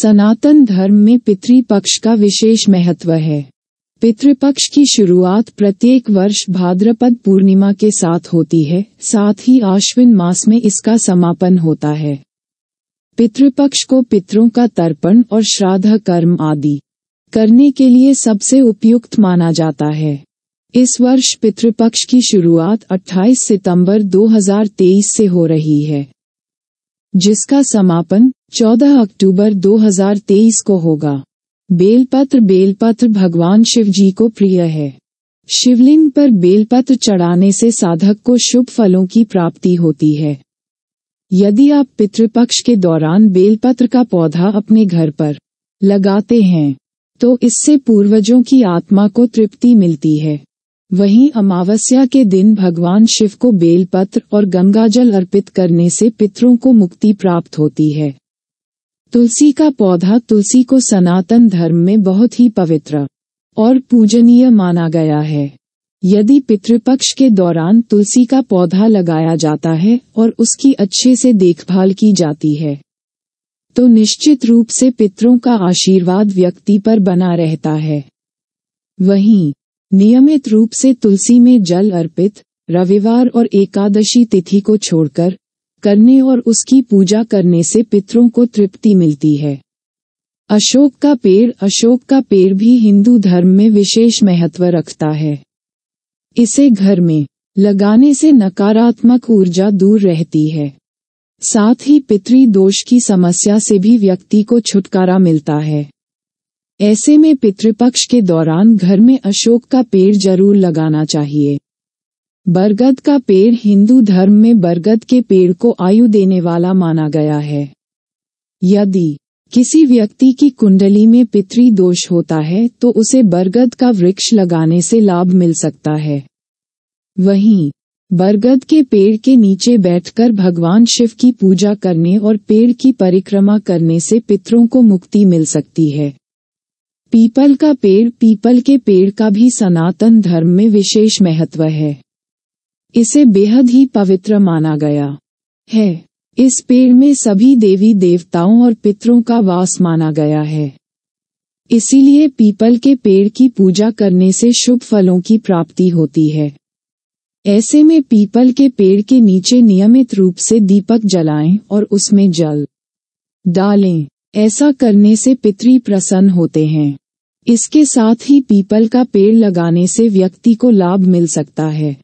सनातन धर्म में पितृपक्ष का विशेष महत्व है पितृपक्ष की शुरुआत प्रत्येक वर्ष भाद्रपद पूर्णिमा के साथ होती है साथ ही आश्विन मास में इसका समापन होता है पितृपक्ष को पितरों का तर्पण और श्राद्ध कर्म आदि करने के लिए सबसे उपयुक्त माना जाता है इस वर्ष पितृपक्ष की शुरुआत 28 सितंबर 2023 से हो रही है जिसका समापन 14 अक्टूबर 2023 को होगा बेलपत्र बेलपत्र भगवान शिव जी को प्रिय है शिवलिंग पर बेलपत्र चढ़ाने से साधक को शुभ फलों की प्राप्ति होती है यदि आप पितृपक्ष के दौरान बेलपत्र का पौधा अपने घर पर लगाते हैं तो इससे पूर्वजों की आत्मा को तृप्ति मिलती है वहीं अमावस्या के दिन भगवान शिव को बेलपत्र और गंगाजल अर्पित करने से पितरों को मुक्ति प्राप्त होती है तुलसी का पौधा तुलसी को सनातन धर्म में बहुत ही पवित्र और पूजनीय माना गया है यदि पितृपक्ष के दौरान तुलसी का पौधा लगाया जाता है और उसकी अच्छे से देखभाल की जाती है तो निश्चित रूप से पितरों का आशीर्वाद व्यक्ति पर बना रहता है वहीं नियमित रूप से तुलसी में जल अर्पित रविवार और एकादशी तिथि को छोड़कर करने और उसकी पूजा करने से पितरों को तृप्ति मिलती है अशोक का पेड़ अशोक का पेड़ भी हिंदू धर्म में विशेष महत्व रखता है इसे घर में लगाने से नकारात्मक ऊर्जा दूर रहती है साथ ही पितृ दोष की समस्या से भी व्यक्ति को छुटकारा मिलता है ऐसे में पितृपक्ष के दौरान घर में अशोक का पेड़ जरूर लगाना चाहिए बरगद का पेड़ हिंदू धर्म में बरगद के पेड़ को आयु देने वाला माना गया है यदि किसी व्यक्ति की कुंडली में पितरी दोष होता है तो उसे बरगद का वृक्ष लगाने से लाभ मिल सकता है वहीं बरगद के पेड़ के नीचे बैठकर भगवान शिव की पूजा करने और पेड़ की परिक्रमा करने से पितरों को मुक्ति मिल सकती है पीपल का पेड़ पीपल के पेड़ का भी सनातन धर्म में विशेष महत्व है इसे बेहद ही पवित्र माना गया है इस पेड़ में सभी देवी देवताओं और पितरों का वास माना गया है इसीलिए पीपल के पेड़ की पूजा करने से शुभ फलों की प्राप्ति होती है ऐसे में पीपल के पेड़ के नीचे नियमित रूप से दीपक जलाएं और उसमें जल डालें ऐसा करने से पितरी प्रसन्न होते हैं इसके साथ ही पीपल का पेड़ लगाने से व्यक्ति को लाभ मिल सकता है